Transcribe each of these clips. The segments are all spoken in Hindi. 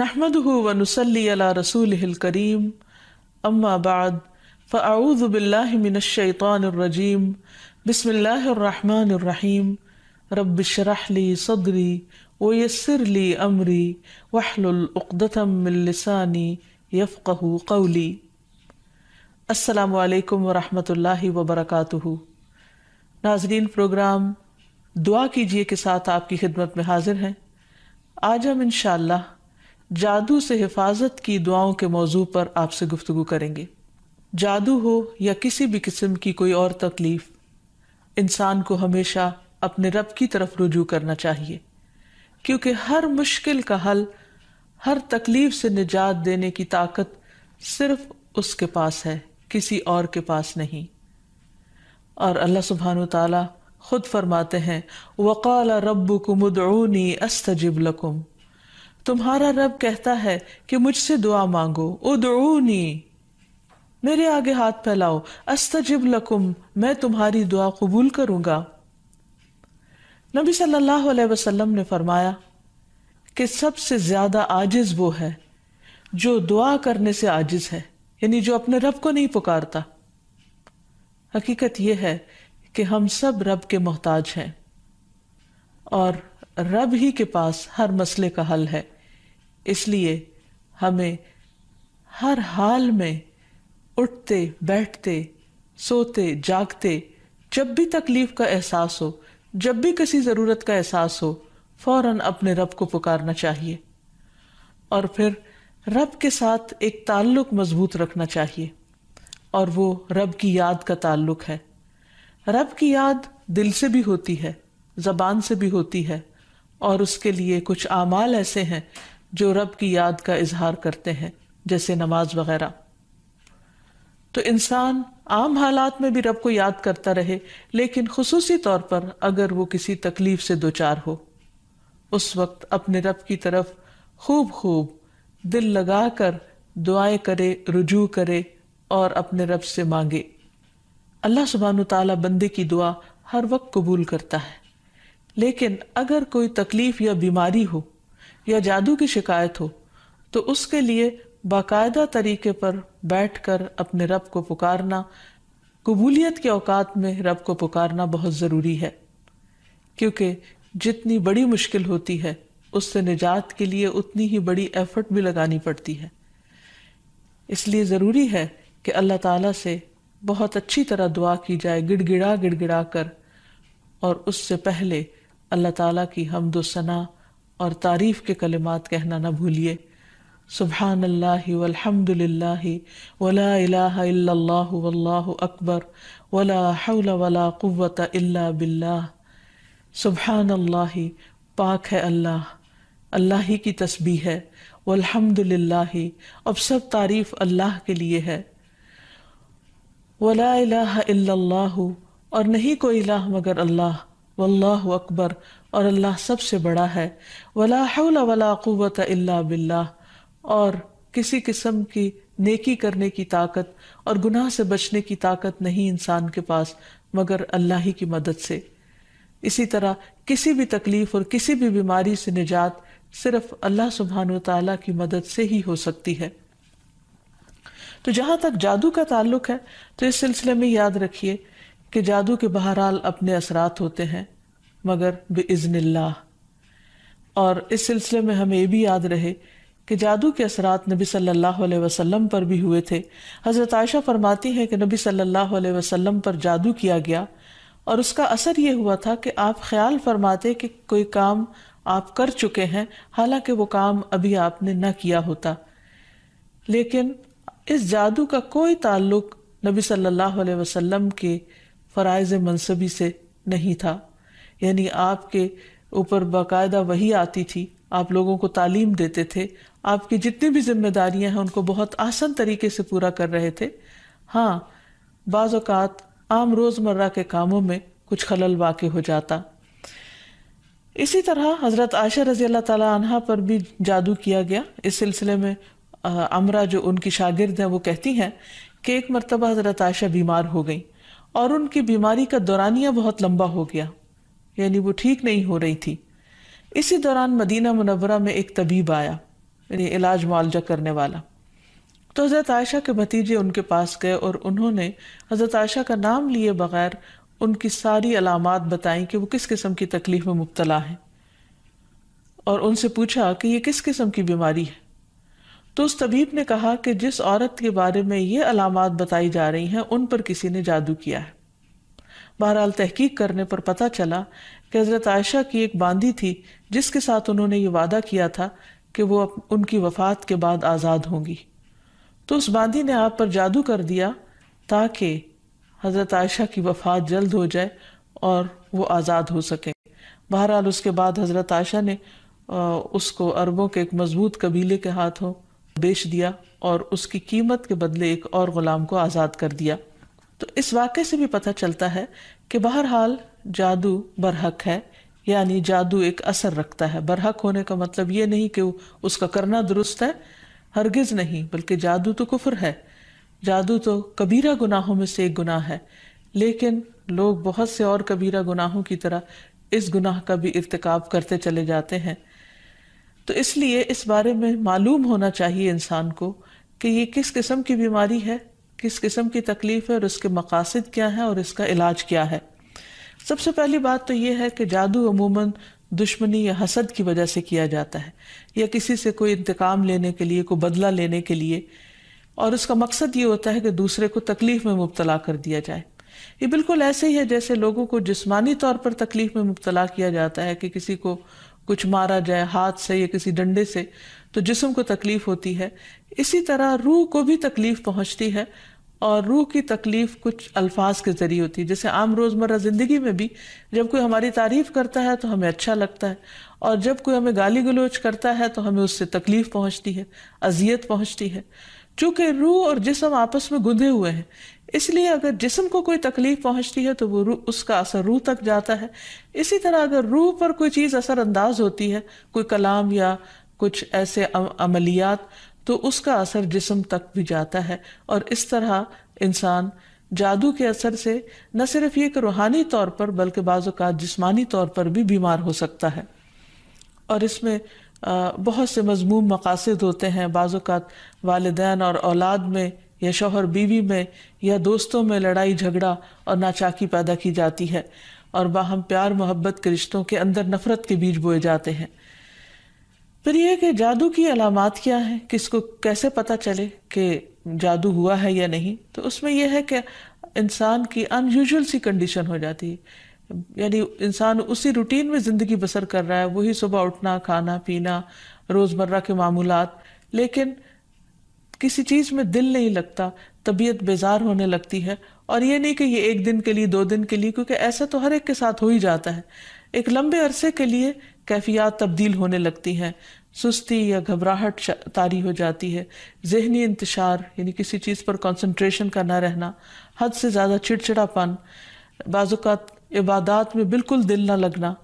नहमद वनसली रसूल करीम अम्माबाद फ़ाऊज़बिल्लिमिनशैतरजीम बसमीम रबशरहली सदरी वयसरली अमरी वहलुलउक़दतमिलसानी यफ़क़ कौली असलकम वरहमल वबरक नाजरीन प्रोग्राम दुआ कीजिए के साथ आपकी खिदमत में हाजिर हैं आज हम इन जादू से हिफाजत की दुआओं के मौजू पर आपसे गुफ्तु करेंगे जादू हो या किसी भी किस्म की कोई और तकलीफ इंसान को हमेशा अपने रब की तरफ रुजू करना चाहिए क्योंकि हर मुश्किल का हल हर तकलीफ से निजात देने की ताकत सिर्फ उसके पास है किसी और के पास नहीं और अल्लाह सुबहान तला खुद फरमाते हैं वकाल रब्बुकुम उदऊनी अस्तजिब लकुम तुम्हारा रब कहता है कि मुझसे दुआ मांगो उदनी मेरे आगे हाथ फैलाओ अस्तजिब लकुम मैं तुम्हारी दुआ कबूल करूंगा नबी सल्लल्लाहु अलैहि वसल्लम ने फरमाया कि सबसे ज्यादा आजिज वो है जो दुआ करने से आजिज है यानी जो अपने रब को नहीं पुकारता हकीकत यह है कि हम सब रब के मोहताज हैं और रब ही के पास हर मसले का हल है इसलिए हमें हर हाल में उठते बैठते सोते जागते जब भी तकलीफ का एहसास हो जब भी किसी ज़रूरत का एहसास हो फौरन अपने रब को पुकारना चाहिए और फिर रब के साथ एक ताल्लुक मजबूत रखना चाहिए और वो रब की याद का ताल्लुक है रब की याद दिल से भी होती है ज़बान से भी होती है और उसके लिए कुछ आमाल ऐसे हैं जो रब की याद का इजहार करते हैं जैसे नमाज वगैरह तो इंसान आम हालात में भी रब को याद करता रहे लेकिन खसूसी तौर पर अगर वो किसी तकलीफ से दो चार हो उस वक्त अपने रब की तरफ खूब खूब दिल लगा कर दुआएं करे रुजू करे और अपने रब से मांगे अल्लाह सुबहान तला बंदे की दुआ हर वक्त कबूल करता है लेकिन अगर कोई तकलीफ या बीमारी हो या जादू की शिकायत हो तो उसके लिए बाकायदा तरीके पर बैठ कर अपने रब को पुकारना कबूलियत के औकात में रब को पुकारना बहुत ज़रूरी है क्योंकि जितनी बड़ी मुश्किल होती है उससे निजात के लिए उतनी ही बड़ी एफर्ट भी लगानी पड़ती है इसलिए ज़रूरी है कि अल्लाह ताला से बहुत अच्छी तरह दुआ की जाए गिड़गिड़ा गिड़गिड़ा कर और उससे पहले अल्लाह ताला की हमदोसना और तारीफ़ के कलिमात कहना ना भूलिए सुबहान अल्लाह वलहमदिल्ला वला अल्लाह अकबर वला हौल वला क़ुवत अल्ला बिल्ला सुबहान अल्लाह पाक है अल्लाह अल्लाह ही की तस्बीह है वलहमदिल्ला अब सब तारीफ़ अल्लाह के लिए है वला अल्लाह और नहीं कोई इलाह मगर अल्लाह वल्लाह अकबर और अल्लाह सबसे बड़ा है वला हौला अल्ला बिल्ला और किसी किस्म की नेकी करने की ताकत और गुनाह से बचने की ताकत नहीं इंसान के पास मगर अल्लाह ही की मदद से इसी तरह किसी भी तकलीफ और किसी भी बीमारी से निजात सिर्फ अल्लाह सुबहान तला की मदद से ही हो सकती है तो जहां तक जादू का ताल्लुक है तो इस सिलसिले में याद रखिए कि जादू के बहरहाल अपने असरात होते हैं मगर बज़न और इस सिलसिले में हमें ये भी याद रहे कि जादू के असरात नबी सल्लल्लाहु अलैहि वसल्लम पर भी हुए थे हज़रत आयशा फरमाती हैं कि नबी सल्लल्लाहु अलैहि वसल्लम पर जादू किया गया और उसका असर ये हुआ था कि आप ख्याल फरमाते कि कोई काम आप कर चुके हैं हालांकि वो काम अभी आपने ना किया होता लेकिन इस जादू का कोई ताल्लुक नबी सल्लल्लाहु अलैहि वसल्लम के फ़रज़ मनसबी से नहीं था यानी आपके ऊपर बाकायदा वही आती थी आप लोगों को तालीम देते थे आपकी जितनी भी जिम्मेदारियां हैं उनको बहुत आसान तरीके से पूरा कर रहे थे हाँ बाज़ात आम रोज़मर्रा के कामों में कुछ खलल वाक़ हो जाता इसी तरह हज़रत आयशा रजी अल्लाह तला पर भी जादू किया गया इस सिलसिले में अमरा जो उनकी शागिर्द हैं वो कहती हैं कि एक मरतबा हज़रत आयशा बीमार हो गई और उनकी बीमारी का दौरानिया बहुत लंबा हो गया यानी वो ठीक नहीं हो रही थी इसी दौरान मदीना मुनवरा में एक तबीब आया यानी इलाज मुआवजा करने वाला तो हज़रत आयशा के भतीजे उनके पास गए और उन्होंने हज़रत आयशा का नाम लिए बगैर उनकी सारी अलामत बताई कि वो किस किस्म की तकलीफ में मुबतला है और उनसे पूछा कि ये किस किस्म की बीमारी है तो उस तबीब ने कहा कि जिस औरत के बारे में ये अलामत बताई जा रही हैं उन पर किसी ने जादू किया है बहरहाल तहकीक करने पर पता चला कि हज़रत आयशा की एक बांदी थी जिसके साथ उन्होंने ये वादा किया था कि वो उनकी वफात के बाद आज़ाद होंगी तो उस बांदी ने आप पर जादू कर दिया ताकि हज़रत आयशा की वफात जल्द हो जाए और वो आज़ाद हो सके बहरहाल उसके बाद हज़रत आयशा ने उसको अरबों के एक मजबूत कबीले के हाथों बेच दिया और उसकी कीमत के बदले एक और गुलाम को आज़ाद कर दिया तो इस वाक्य से भी पता चलता है कि बहरहाल जादू बरहक है यानी जादू एक असर रखता है बरहक होने का मतलब ये नहीं कि उसका करना दुरुस्त है हरगिज नहीं बल्कि जादू तो कुफर है जादू तो कबीरा गुनाहों में से एक गुनाह है लेकिन लोग बहुत से और कबीरा गुनाहों की तरह इस गुनाह का भी इरतक करते चले जाते हैं तो इसलिए इस बारे में मालूम होना चाहिए इंसान को कि ये किस किस्म की बीमारी है किस किस्म की तकलीफ है और इसके मकासद क्या है और इसका इलाज क्या है सबसे पहली बात तो यह है कि जादू अमूमन दुश्मनी या हसद की वजह से किया जाता है या किसी से कोई इंतकाम लेने के लिए कोई बदला लेने के लिए और उसका मकसद ये होता है कि दूसरे को तकलीफ में मुबतला कर दिया जाए ये बिल्कुल ऐसे ही है जैसे लोगों को जिस्मानी तौर पर तकलीफ में मुबतला किया जाता है कि किसी को कुछ मारा जाए हाथ से या किसी डंडे से तो जिसम को तकलीफ होती है इसी तरह रूह को भी तकलीफ पहुंचती है और रूह की तकलीफ कुछ अल्फाज के जरिए होती है जैसे आम रोज़मर्रा ज़िंदगी में भी जब कोई हमारी तारीफ करता है तो हमें अच्छा लगता है और जब कोई हमें गाली गलोच करता है तो हमें उससे तकलीफ पहुंचती है अजियत पहुंचती है चूंकि रूह और जिसम आपस में गुंधे हुए हैं इसलिए अगर जिसम को कोई तकलीफ पहुंचती है तो वो उसका असर रूह तक जाता है इसी तरह अगर रूह पर कोई चीज़ असर अंदाज़ होती है कोई कलाम या कुछ ऐसे अमलियात तो उसका असर जिसम तक भी जाता है और इस तरह इंसान जादू के असर से न सिर्फ ये रूहानी तौर पर बल्कि बाज़ा जिस्मानी तौर पर भी बीमार हो सकता है और इसमें बहुत से मजमूम मकासद होते हैं बाज़ात वालदान और औलाद में या शोहर बीवी में या दोस्तों में लड़ाई झगड़ा और नाचाकी पैदा की जाती है और बाहम प्यार मोहब्बत के रिश्तों के अंदर नफ़रत के बीज बोए जाते हैं फिर यह कि जादू की अलामत क्या है किसको कैसे पता चले कि जादू हुआ है या नहीं तो उसमें यह है कि इंसान की अनयूजल सी कंडीशन हो जाती है यानी इंसान उसी रूटीन में ज़िंदगी बसर कर रहा है वही सुबह उठना खाना पीना रोज़मर्रा के मामूल लेकिन किसी चीज़ में दिल नहीं लगता तबीयत बेजार होने लगती है और ये नहीं कि ये एक दिन के लिए दो दिन के लिए क्योंकि ऐसा तो हर एक के साथ हो ही जाता है एक लंबे अरसे के लिए कैफियात तब्दील होने लगती हैं सुस्ती या घबराहट तारी हो जाती है जहनी इंतशार यानी किसी चीज़ पर कंसंट्रेशन का ना रहना हद से ज़्यादा चिड़चिड़ापन बाज़ात इबादत में बिल्कुल दिल ना लगना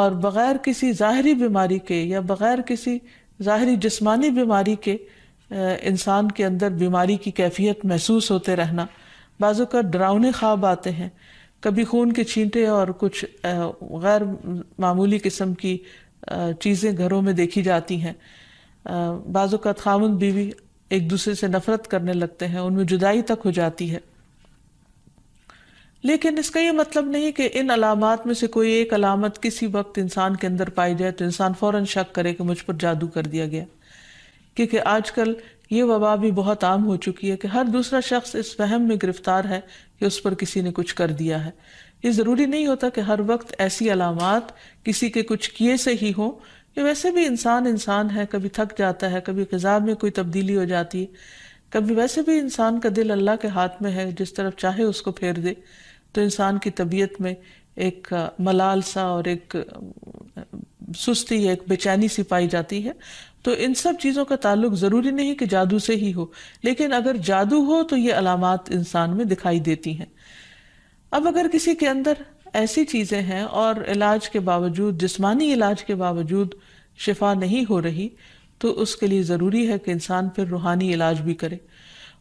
और बग़ैर किसी ज़ाहरी बीमारी के या बग़ैर किसी ज़ाहरी जिस्मानी बीमारी के इंसान के अंदर बीमारी की कैफियत महसूस होते रहना बाज़ात डरावने ख्वाब आते हैं कभी खून के छींटे और कुछ गैर मामूली किस्म की चीज़ें घरों में देखी जाती हैं बाज़ खामुन बीवी एक दूसरे से नफरत करने लगते हैं उनमें जुदाई तक हो जाती है लेकिन इसका यह मतलब नहीं कि इन अलामत में से कोई एक अलामत किसी वक्त इंसान के अंदर पाई जाए तो इंसान फौरन शक करे कि मुझ पर जादू कर दिया गया क्योंकि आजकल ये वबा भी बहुत आम हो चुकी है कि हर दूसरा शख्स इस वहम में गिरफ्तार है कि उस पर किसी ने कुछ कर दिया है ये ज़रूरी नहीं होता कि हर वक्त ऐसी अलामत किसी के कुछ किए से ही हो कि वैसे भी इंसान इंसान है कभी थक जाता है कभी गज़ा में कोई तब्दीली हो जाती है कभी वैसे भी इंसान का दिल अल्लाह के हाथ में है जिस तरफ चाहे उसको फेर दे तो इंसान की तबीयत में एक मलाल सा और एक सुस्ती एक बेचैनी सी पाई जाती है तो इन सब चीज़ों का ताल्लुक ज़रूरी नहीं कि जादू से ही हो लेकिन अगर जादू हो तो ये अलामत इंसान में दिखाई देती हैं अब अगर किसी के अंदर ऐसी चीज़ें हैं और इलाज के बावजूद जिस्मानी इलाज के बावजूद शिफा नहीं हो रही तो उसके लिए ज़रूरी है कि इंसान फिर रूहानी इलाज भी करे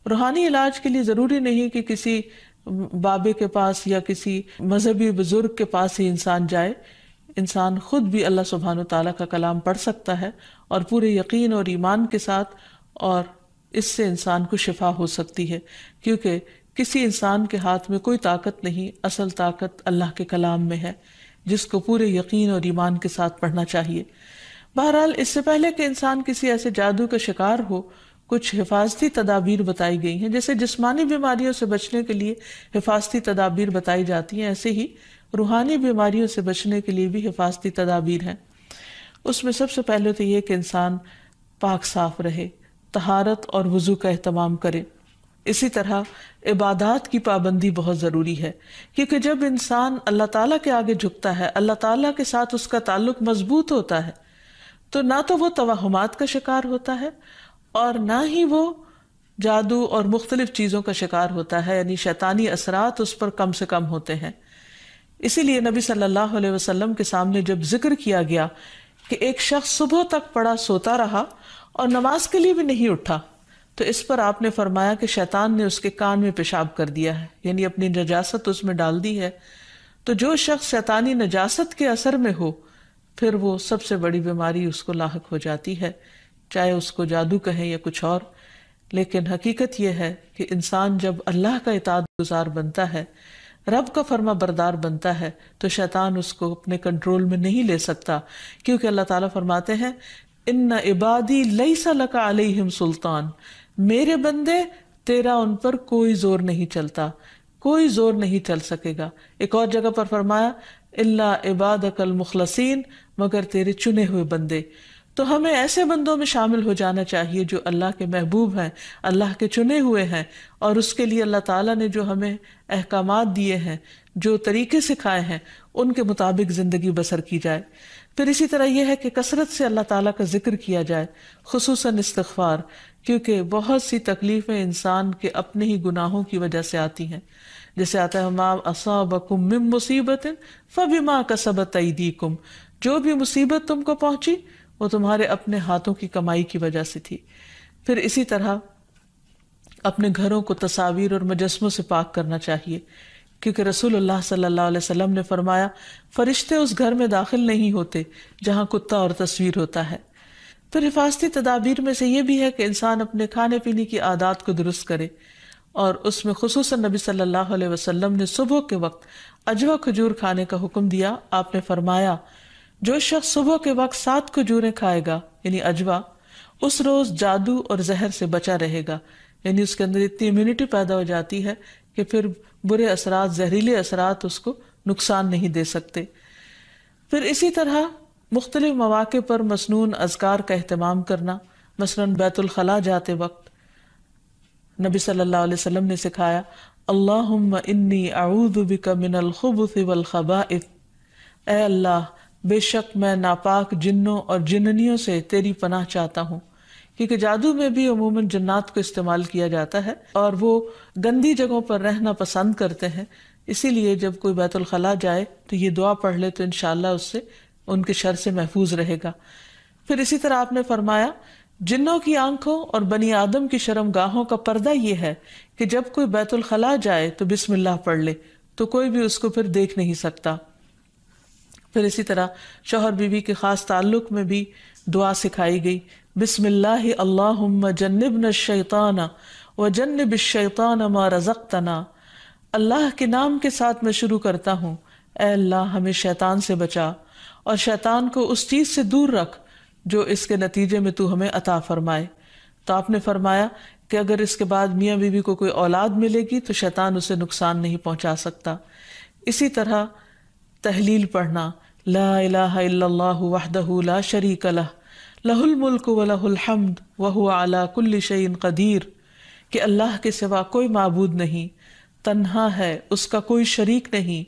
रूहानी इलाज के लिए ज़रूरी नहीं कि किसी बाबे के पास या किसी मजहबी बुजुर्ग के पास ही इंसान जाए इंसान खुद भी अल्लाह सुबहान तला का कलाम पढ़ सकता है और पूरे यकीन और ईमान के साथ और इससे इंसान को शिफा हो सकती है क्योंकि किसी इंसान के हाथ में कोई ताकत नहीं असल ताकत अल्लाह के कलाम में है जिसको पूरे यकीन और ईमान के साथ पढ़ना चाहिए बहरहाल इससे पहले कि इंसान किसी ऐसे जादू का शिकार हो कुछ हिफाजती तदाबीर बताई गई हैं जैसे जिस्मानी बीमारियों से बचने के लिए हिफाजती तदाबीर बताई जाती हैं ऐसे ही रूहानी बीमारियों से बचने के लिए भी हिफाजती तदाबीर हैं उसमें सबसे पहले तो ये कि इंसान पाक साफ रहे तहारत और वज़ू का अहतमाम करे इसी तरह इबादत की पाबंदी बहुत ज़रूरी है क्योंकि जब इंसान अल्लाह ताला के आगे झुकता है अल्लाह ताला के साथ उसका ताल्लुक मजबूत होता है तो ना तो वो तोहमात का शिकार होता है और ना ही वो जादू और मुख्तलिफ चीज़ों का शिकार होता है यानी शैतानी असरात उस पर कम से कम होते हैं इसीलिए नबी सल्लल्लाहु अलैहि वसल्लम के सामने जब जिक्र किया गया कि एक शख्स सुबह तक पड़ा सोता रहा और नमाज के लिए भी नहीं उठा तो इस पर आपने फरमाया कि शैतान ने उसके कान में पेशाब कर दिया है यानी अपनी नजासत उसमें डाल दी है तो जो शख्स शैतानी नजासत के असर में हो फिर वो सबसे बड़ी बीमारी उसको लाक हो जाती है चाहे उसको जादू कहें या कुछ और लेकिन हकीकत यह है कि इंसान जब अल्लाह का इताद गुजार बनता है रब का फर्मा बरदार बनता है तो शैतान उसको अपने कंट्रोल में नहीं ले सकता क्योंकि अल्लाह ताला फरमाते हैं इन इबादी लई सलका अलहिम सुल्तान मेरे बंदे तेरा उन पर कोई जोर नहीं चलता कोई जोर नहीं चल सकेगा एक और जगह पर फरमाया इबाद अकल मुखलसिन मगर तेरे चुने हुए बंदे तो हमें ऐसे बंदों में शामिल हो जाना चाहिए जो अल्लाह के महबूब हैं अल्लाह के चुने हुए हैं और उसके लिए अल्लाह ताला ने जो हमें अहकाम दिए हैं जो तरीके सिखाए हैं उनके मुताबिक ज़िंदगी बसर की जाए फिर इसी तरह यह है कि कसरत से अल्लाह ताला का जिक्र किया जाए खसूस इस्तफार क्योंकि बहुत सी तकलीफ़ें इंसान के अपने ही गुनाहों की वजह से आती हैं जैसे आता है माँ असाबकुम मिम मुसीबत माँ कसबत तईदी कुम जो भी मुसीबत तुमको पहुंची वो तुम्हारे अपने हाथों की कमाई की वजह से थी फिर इसी तरह अपने घरों को तस्वीर और मुजस्मों से पाक करना चाहिए क्योंकि रसूल सल्लल्लाहु अलैहि वसल्लम ने फरमाया फरिश्ते उस घर में दाखिल नहीं होते जहाँ कुत्ता और तस्वीर होता है फिर हिफाजती तदाबीर में से ये भी है कि इंसान अपने खाने पीने की आदत को दुरुस्त करे और उसमें खसूस नबी सल्लल्लाहु अलैहि वसल्लम ने सुबह के वक्त अजवा खजूर खाने का हुक्म दिया आपने फरमाया जो शख्स सुबह के वक्त सात खजूरें खाएगा यानी अजवा उस रोज जादू और जहर से बचा रहेगा यानी उसके अंदर इतनी इम्यूनिटी पैदा हो जाती है कि फिर बुरे असरात जहरीले असरात उसको नुकसान नहीं दे सकते फिर इसी तरह मुख्तलिफ मौाक पर मसनून अजगार का अहतमाम करना मसलन बैतुलखला जाते वक्त नबी सल्लल्लाहु अलैहि वसल्लम ने सिखाया अल्लाह इन्नी आऊद मिनल वल ए अल्लाह बेशक मैं नापाक जिन्नों और जिन्नियों से तेरी पनाह चाहता हूँ क्योंकि जादू में भी अमूमन जन्नात को इस्तेमाल किया जाता है और वो गंदी जगहों पर रहना पसंद करते हैं इसीलिए जब कोई बैतुलखला जाए तो ये दुआ पढ़ ले तो इन उससे उनके शर से महफूज रहेगा फिर इसी तरह आपने फरमाया जिन्नों की आंखों और बनी आदम की शर्मगाहों का पर्दा यह है कि जब कोई बैतुलखला जाए तो बिस्मिल्लाह पढ़ ले तो कोई भी उसको फिर देख नहीं सकता फिर इसी तरह शोहर बीवी के ख़ास ताल्लुक में भी दुआ सिखाई गई बिस्मिल्ला अल्लाहुम्म जन्नबन शैताना व जन्नब शैतान मा रज़क़तना अल्लाह के नाम के साथ मैं शुरू करता हूँ अल्लाह हमें शैतान से बचा और शैतान को उस चीज़ से दूर रख जो इसके नतीजे में तू हमें अता फरमाए तो आपने फरमाया कि अगर इसके बाद मियाँ बीवी को कोई औलाद मिलेगी तो शैतान उसे नुकसान नहीं पहुँचा सकता इसी तरह तहलील पढ़ना ला इलाह ला शरीक लह लहुल मुल्क व लहुल हमद वह आला कुल्लिशन कदीर कि अल्लाह के सिवा कोई मबूद नहीं तन्हा है उसका कोई शरीक नहीं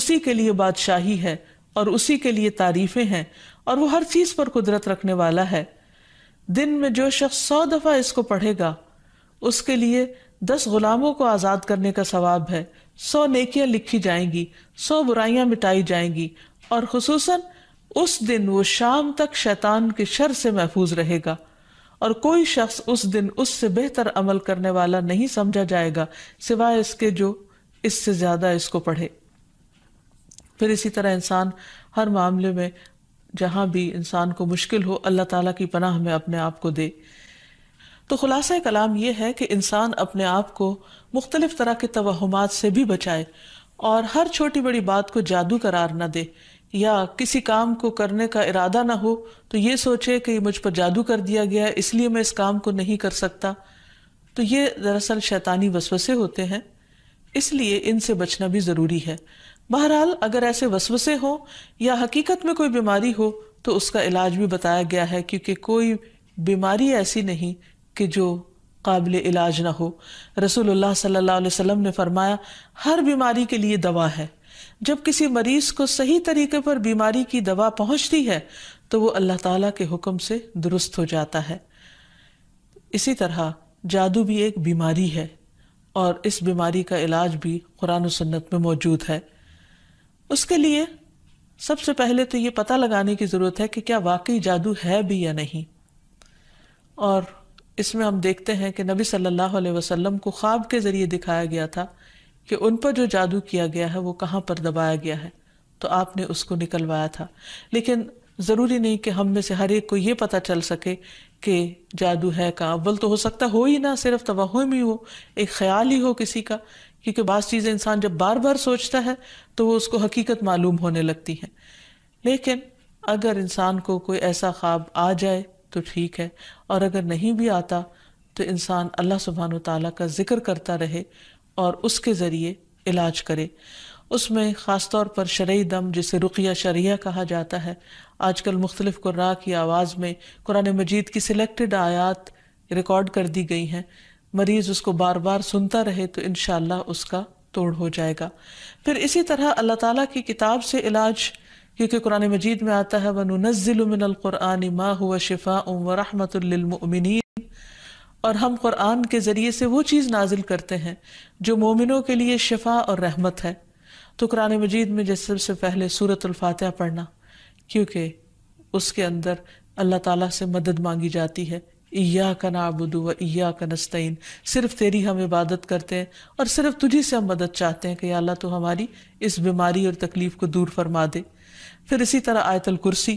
उसी के लिए बादशाही है और उसी के लिए तारीफें हैं और वो हर चीज पर कुदरत रखने वाला है दिन में जो शख्स सौ दफा इसको पढ़ेगा उसके लिए दस गुलामों को आजाद करने का सवाब है सौ नेकियां लिखी जाएंगी सौ बुराइयां मिटाई जाएंगी और खसूस उस दिन वो शाम तक शैतान के शर से महफूज रहेगा और कोई शख्स उस दिन उससे बेहतर अमल करने वाला नहीं समझा जाएगा सिवाय इसके जो इससे ज्यादा इसको पढ़े फिर इसी तरह इंसान हर मामले में जहां भी इंसान को मुश्किल हो अल्लाह ताला की पनाह में अपने आप को दे तो खुलासा कलाम यह है कि इंसान अपने आप को मुख्तलिफ तरह के तोहमात से भी बचाए और हर छोटी बड़ी बात को जादू करार न दे या किसी काम को करने का इरादा ना हो तो ये सोचे कि मुझ पर जादू कर दिया गया है इसलिए मैं इस काम को नहीं कर सकता तो ये दरअसल शैतानी वसवसे होते हैं इसलिए इनसे बचना भी ज़रूरी है बहरहाल अगर ऐसे वसवसे हों या हकीकत में कोई बीमारी हो तो उसका इलाज भी बताया गया है क्योंकि कोई बीमारी ऐसी नहीं कि जो काबिल इलाज ना हो रसूलुल्लाह सल्लल्लाहु अलैहि वसल्लम ने फरमाया हर बीमारी के लिए दवा है जब किसी मरीज को सही तरीके पर बीमारी की दवा पहुंचती है तो वो अल्लाह ताला के हुक्म से दुरुस्त हो जाता है इसी तरह जादू भी एक बीमारी है और इस बीमारी का इलाज भी कुरान सन्नत में मौजूद है उसके लिए सबसे पहले तो ये पता लगाने की ज़रूरत है कि क्या वाकई जादू है भी या नहीं और इसमें हम देखते हैं कि नबी सल्लल्लाहु अलैहि वसल्लम को ख्वाब के ज़रिए दिखाया गया था कि उन पर जो जादू किया गया है वो कहाँ पर दबाया गया है तो आपने उसको निकलवाया था लेकिन ज़रूरी नहीं कि हम में से हर एक को ये पता चल सके कि जादू है कहाँ अव्वल तो हो सकता हो ही ना सिर्फ तोह में हो एक ख्याल ही हो किसी का क्योंकि बास चीज़ें इंसान जब बार बार सोचता है तो वो उसको हकीकत मालूम होने लगती हैं लेकिन अगर इंसान को कोई ऐसा ख्वाब आ जाए तो ठीक है और अगर नहीं भी आता तो इंसान अल्लाह सुबहान तला का ज़िक्र करता रहे और उसके ज़रिए इलाज करे उसमें ख़ास तौर पर शरय दम जिसे रुकिया शरिया कहा जाता है आजकल मुख्तलिफ़ कुर्रा की आवाज़ में कुरान मजीद की सिलेक्टेड आयात रिकॉर्ड कर दी गई हैं मरीज़ उसको बार बार सुनता रहे तो इन उसका तोड़ हो जाएगा फिर इसी तरह अल्लाह ताला की किताब से इलाज क्योंकि कुरान मजीद में आता है वनुनज़िलमिनकुरान माँ हुआ शिफा उम व रहमतमिन और हम कुरान के ज़रिए से वो चीज़ नाजिल करते हैं जो मोमिनों के लिए शिफा और रहमत है तो कुरान मजीद में जैसे सबसे पहले सूरत पढ़ना क्योंकि उसके अंदर अल्लाह ताला से मदद मांगी जाती है इया का नाबुद व इया का नस्तीन सिर्फ तेरी हम इबादत करते हैं और सिर्फ तुझी से हम मदद चाहते हैं कि अल्लाह तो हमारी इस बीमारी और तकलीफ़ को दूर फरमा दे फिर इसी तरह आयतल कुर्सी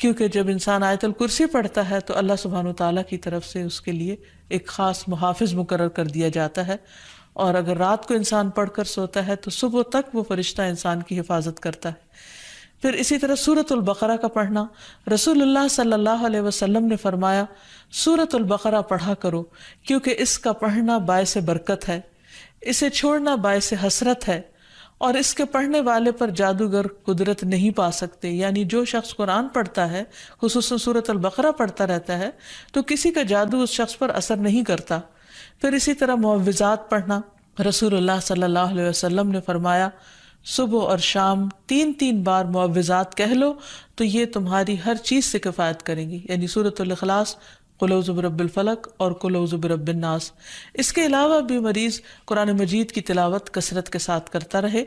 क्योंकि जब इंसान आयतल कुर्सी पढ़ता है तो अल्लाह सुबहान तला की तरफ से उसके लिए एक ख़ास मुहाफ़ मुकर कर दिया जाता है और अगर रात को इंसान पढ़ कर सोता है तो सुबह तक वो फरिश्ता इंसान की हिफाजत करता है फिर इसी तरह सूरतुल्बकरा का पढ़ना रसूलुल्लाह सल्लल्लाहु अलैहि वसल्लम ने फरमाया सूरतुल्बकरा पढ़ा करो क्योंकि इसका पढ़ना बायस बरकत है इसे छोड़ना बायस हसरत है और इसके पढ़ने वाले पर जादूगर कुदरत नहीं पा सकते यानी जो शख्स कुरान पढ़ता है खसूस सूरत अलबकर पढ़ता रहता है तो किसी का जादू उस शख्स पर असर नहीं करता फिर इसी तरह मुआवजात पढ़ना रसूल सल्ह वसम ने फरमाया सुबह और शाम तीन तीन बार मुआवजात कह लो तो ये तुम्हारी हर चीज़ से किफ़ायत करेंगी यानी सूरत अखलास कुलौज़ुबरबलफ़लक और कुलौज़ुबरबनास इसके अलावा भी मरीज़ कुरान मजीद की तिलावत कसरत के साथ करता रहे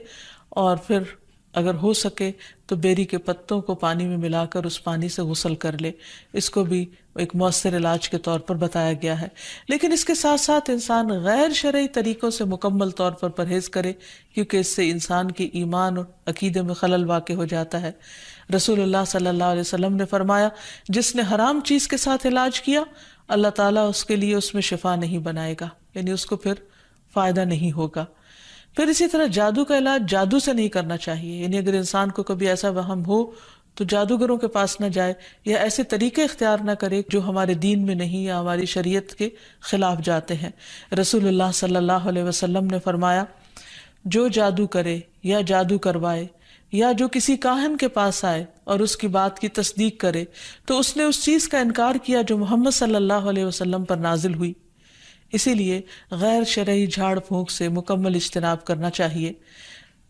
और फिर अगर हो सके तो बेरी के पत्तों को पानी में मिलाकर उस पानी से गसल कर ले इसको भी एक मौसर इलाज के तौर पर बताया गया है लेकिन इसके साथ साथ इंसान गैर शर्य तरीक़ों से मुकम्मल तौर पर परहेज करे क्योंकि इससे इंसान के ईमान और अकीदे में खलल वाक़ हो जाता है रसूलुल्लाह सल्लल्लाहु अलैहि वसल्लम ने फरमाया जिसने हराम चीज़ के साथ इलाज किया अल्लाह ताला उसके लिए उसमें शिफा नहीं बनाएगा यानी उसको फिर फ़ायदा नहीं होगा फिर इसी तरह जादू का इलाज जादू से नहीं करना चाहिए यानी अगर इंसान को कभी ऐसा वहम हो तो जादूगरों के पास ना जाए या ऐसे तरीके इख्तियार ना करे जो हमारे दीन में नहीं या हमारी शरीयत के खिलाफ जाते हैं रसूलुल्लाह सल्लल्लाहु अलैहि वसल्लम ने फरमाया जो जादू करे या जादू करवाए या जो किसी काहन के पास आए और उसकी बात की तस्दीक करे तो उसने उस चीज़ का इनकार किया जो मोहम्मद सल्लल्लाहु अलैहि वसल्लम पर नाजिल हुई इसीलिए गैर शरय झाड़ फूंक से मुकम्मल इज्तनाब करना चाहिए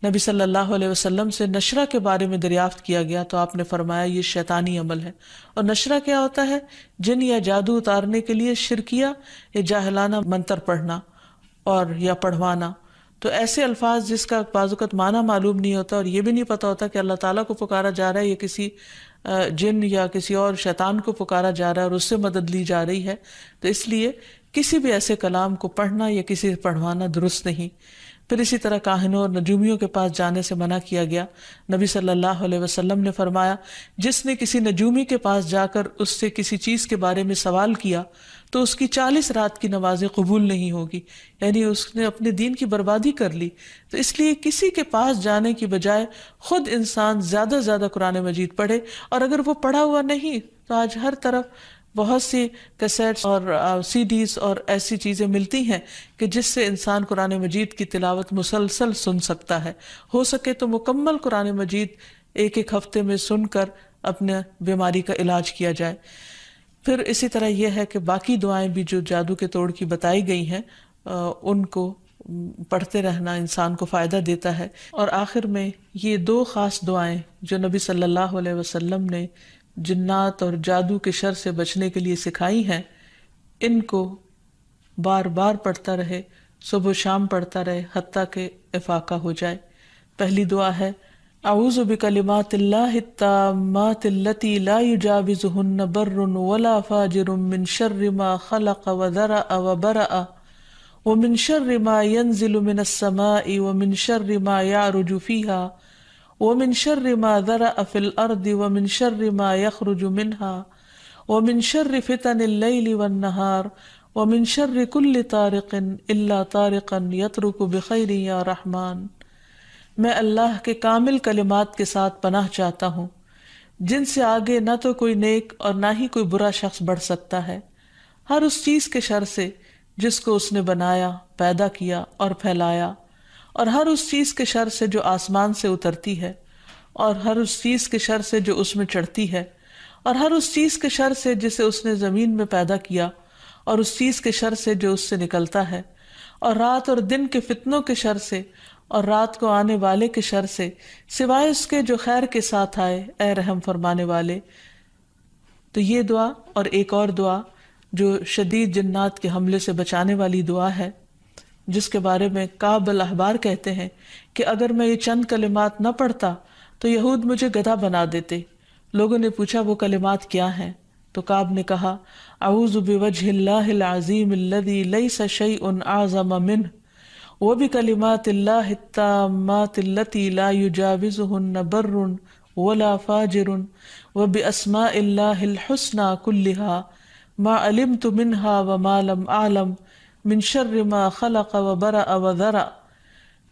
नबी सल्लल्लाहु अलैहि वसल्लम से नशरा के बारे में दरियाफ्त किया गया तो आपने फरमाया ये शैतानी अमल है और नशरा क्या होता है जिन या जादू उतारने के लिए शिरकिया या जाहलाना मंत्र पढ़ना और या पढ़वाना तो ऐसे अल्फाज जिसका बाजुकत माना मालूम नहीं होता और ये भी नहीं पता होता कि अल्लाह ताला को पुकारा जा रहा है या किसी जिन या किसी और शैतान को पुकारा जा रहा है और उससे मदद ली जा रही है तो इसलिए किसी भी ऐसे कलाम को पढ़ना या किसी से पढ़वाना दुरुस्त नहीं फिर इसी तरह काहिनों और नजूमियों के पास जाने से मना किया गया नबी सल्लल्लाहु अलैहि वसल्लम ने फरमाया जिसने किसी नजूमी के पास जाकर उससे किसी चीज़ के बारे में सवाल किया तो उसकी चालीस रात की नमाजें कबूल नहीं होगी यानी उसने अपने दीन की बर्बादी कर ली तो इसलिए किसी के पास जाने की बजाय खुद इंसान ज़्यादा से ज़्यादा कुरान मजीद पढ़े और अगर वो पढ़ा हुआ नहीं तो आज हर तरफ बहुत सी कैसेट्स और सीडीज और ऐसी चीज़ें मिलती हैं कि जिससे इंसान कुरान मजीद की तिलावत मुसलसल सुन सकता है हो सके तो मुकम्मल कुरान मजीद एक एक हफ्ते में सुनकर अपने बीमारी का इलाज किया जाए फिर इसी तरह यह है कि बाकी दुआएं भी जो जादू के तोड़ की बताई गई हैं उनको पढ़ते रहना इंसान को फ़ायदा देता है और आखिर में ये दो ख़ास दुआएं जो नबी सल्लल्लाहु अलैहि वसल्लम ने जिन्नात और जादू के शर से बचने के लिए सिखाई हैं इनको बार बार पढ़ता रहे सुबह शाम पढ़ता रहे हती के इफाका हो जाए पहली दुआ है आऊज़ बिकलिमातिल्लाती बर्रुन वला फ़ाजिरुमिन शर्रमा खलक वदरा व बरा वमिन शर्रमा यंजिलुमिनसमा वमिन शर्रमा या रुजुफ़ीहा ومن شر ما ज़रा في अर्द ومن شر ما يخرج منها ومن شر فتن الليل والنهار ومن شر كل طارق तारकन طارقا يترك بخير يا या मैं अल्लाह के कामिल कलिमात के साथ पनाह चाहता हूँ जिनसे आगे न तो कोई नेक और ना ही कोई बुरा शख्स बढ़ सकता है हर उस चीज़ के शर से जिसको उसने बनाया पैदा किया और फैलाया और हर उस चीज के शर से जो आसमान से उतरती है और हर उस चीज के शर से जो उसमें चढ़ती है और हर उस चीज के शर से जिसे उसने जमीन में पैदा किया और उस चीज के शर से जो उससे निकलता है और रात और दिन के फितनों के शर से और रात को आने वाले के शर से सिवाय उसके जो खैर के साथ आए ए रहम फरमाने वाले तो ये दुआ और एक और दुआ जो शदीद जन्नात के हमले से बचाने वाली दुआ है जिसके बारे में काबल अहबार कहते हैं कि अगर मैं ये चंद कलिमात न पढ़ता तो यहूद मुझे गधा बना देते लोगों ने पूछा वो कलिमात क्या हैं तो काब ने कहा आऊज़बिवजीम आज़म मिन वो भी कलिमात लाजाविज़ुन बर्रुन वला फ़ाजरुन व बसमा हसना कुल्लिहा मा अलिम तो मिनहा व मालम आलम मिन खल मा अवरा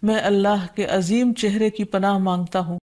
मैं अल्लाह के अजीम चेहरे की पनाह मांगता हूँ